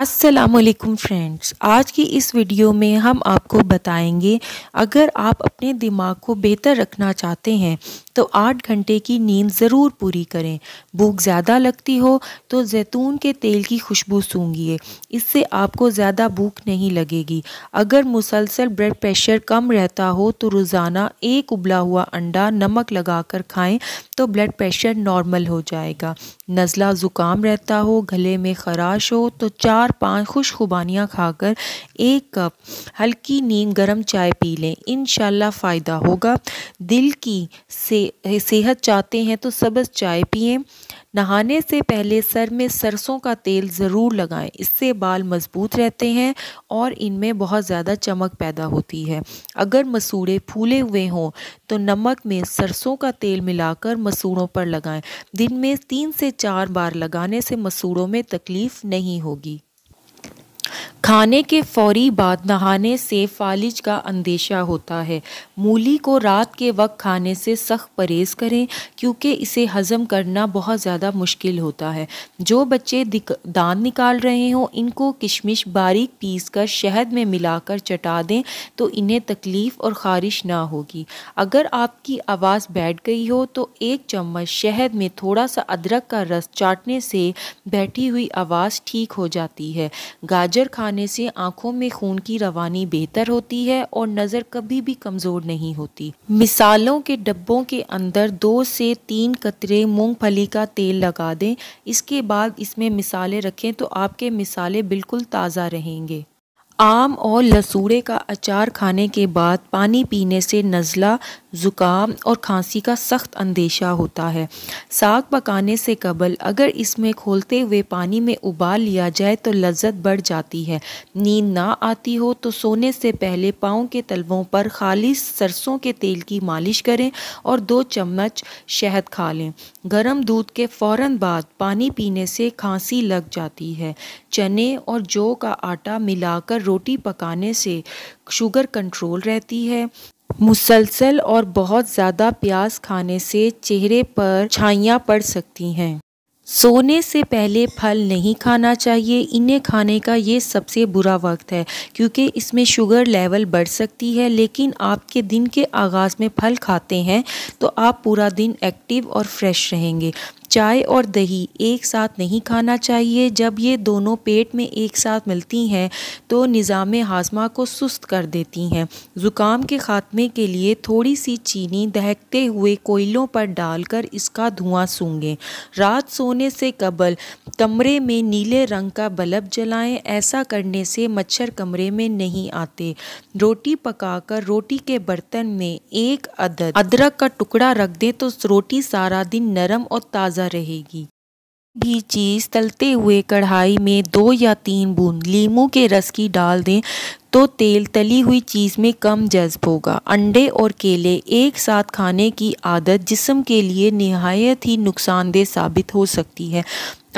असलकुम फ्रेंड्स आज की इस वीडियो में हम आपको बताएंगे अगर आप अपने दिमाग को बेहतर रखना चाहते हैं तो आठ घंटे की नींद ज़रूर पूरी करें भूख ज़्यादा लगती हो तो जैतून के तेल की खुशबू सूंघिए इससे आपको ज़्यादा भूख नहीं लगेगी अगर मुसलसल ब्लड प्रेशर कम रहता हो तो रोज़ाना एक उबला हुआ अंडा नमक लगा कर खाएँ तो ब्लड प्रेशर नॉर्मल हो जाएगा नज़ला ज़ुकाम रहता हो गले में खराश हो तो चार चार पांच खुशखुबानियाँ खाकर एक कप हल्की नीम गर्म चाय पी लें इन फ़ायदा होगा दिल की से, सेहत चाहते हैं तो सबज चाय पिए नहाने से पहले सर में सरसों का तेल ज़रूर लगाएं इससे बाल मजबूत रहते हैं और इनमें बहुत ज़्यादा चमक पैदा होती है अगर मसूड़े फूले हुए हों तो नमक में सरसों का तेल मिलाकर मसूड़ों पर लगाएं दिन में तीन से चार बार लगाने से मसूड़ों में तकलीफ़ नहीं होगी खाने के फौरी बाद नहाने से फालिज का अंदेशा होता है मूली को रात के वक्त खाने से सख्त परहेज़ करें क्योंकि इसे हज़म करना बहुत ज़्यादा मुश्किल होता है जो बच्चे दांत निकाल रहे हों इनको किशमिश बारीक पीस कर शहद में मिलाकर चटा दें तो इन्हें तकलीफ़ और ख़ारिश ना होगी अगर आपकी आवाज़ बैठ गई हो तो एक चम्मच शहद में थोड़ा सा अदरक का रस चाटने से बैठी हुई आवाज़ ठीक हो जाती है गाजर खाने से आंखों में खून की रवानी बेहतर होती है और नज़र कभी भी कमज़ोर नहीं होती मिसालों के डब्बों के अंदर दो से तीन कतरे मूंगफली का तेल लगा दें इसके बाद इसमें मिसालें रखें तो आपके मिसालें बिल्कुल ताज़ा रहेंगे आम और लसूड़े का अचार खाने के बाद पानी पीने से नज़ला ज़ुकाम और खांसी का सख्त अंदेशा होता है साग पकाने से कबल अगर इसमें खोलते हुए पानी में उबाल लिया जाए तो लज्जत बढ़ जाती है नींद ना आती हो तो सोने से पहले पाँव के तलवों पर खालिश सरसों के तेल की मालिश करें और दो चम्मच शहद खा लें गर्म दूध के फ़ौर बाद पानी पीने से खांसी लग जाती है चने और जौ का आटा मिलाकर रोटी पकाने से शुगर कंट्रोल रहती है मुसलसल और बहुत ज़्यादा प्याज खाने से चेहरे पर छाइयाँ पड़ सकती हैं सोने से पहले फल नहीं खाना चाहिए इन्हें खाने का ये सबसे बुरा वक्त है क्योंकि इसमें शुगर लेवल बढ़ सकती है लेकिन आपके दिन के आगाज़ में फल खाते हैं तो आप पूरा दिन एक्टिव और फ्रेश रहेंगे चाय और दही एक साथ नहीं खाना चाहिए जब ये दोनों पेट में एक साथ मिलती हैं तो निज़ाम हाजमा को सुस्त कर देती हैं ज़ुकाम के ख़ात्मे के लिए थोड़ी सी चीनी दहकते हुए कोयलों पर डालकर इसका धुआं सूंघें रात सोने से कबल कमरे में नीले रंग का बल्ब जलाएं ऐसा करने से मच्छर कमरे में नहीं आते रोटी पकाकर रोटी के बर्तन में एक अदर अदरक का टुकड़ा रख दें तो रोटी सारा दिन नरम और ताज़ा ताज़ा रहेगी भी चीज़ तलते हुए कढ़ाई में दो या तीन बूंद लीमू के रस की डाल दें तो तेल तली हुई चीज़ में कम जज्ब होगा अंडे और केले एक साथ खाने की आदत जिसम के लिए नहायत ही नुकसानदेह साबित हो सकती है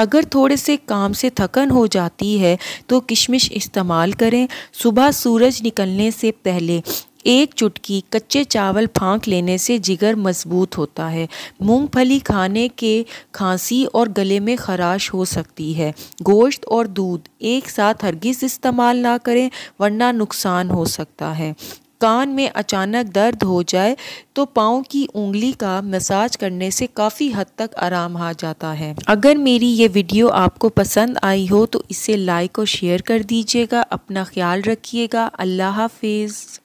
अगर थोड़े से काम से थकन हो जाती है तो किशमिश इस्तेमाल करें सुबह सूरज निकलने से पहले एक चुटकी कच्चे चावल फाँक लेने से जिगर मजबूत होता है मूंगफली खाने के खांसी और गले में खराश हो सकती है गोश्त और दूध एक साथ हरगिज़ इस्तेमाल ना करें वरना नुकसान हो सकता है कान में अचानक दर्द हो जाए तो पाँव की उंगली का मसाज करने से काफ़ी हद तक आराम आ जाता है अगर मेरी ये वीडियो आपको पसंद आई हो तो इसे लाइक और शेयर कर दीजिएगा अपना ख्याल रखिएगा अल्लाह हाफिज़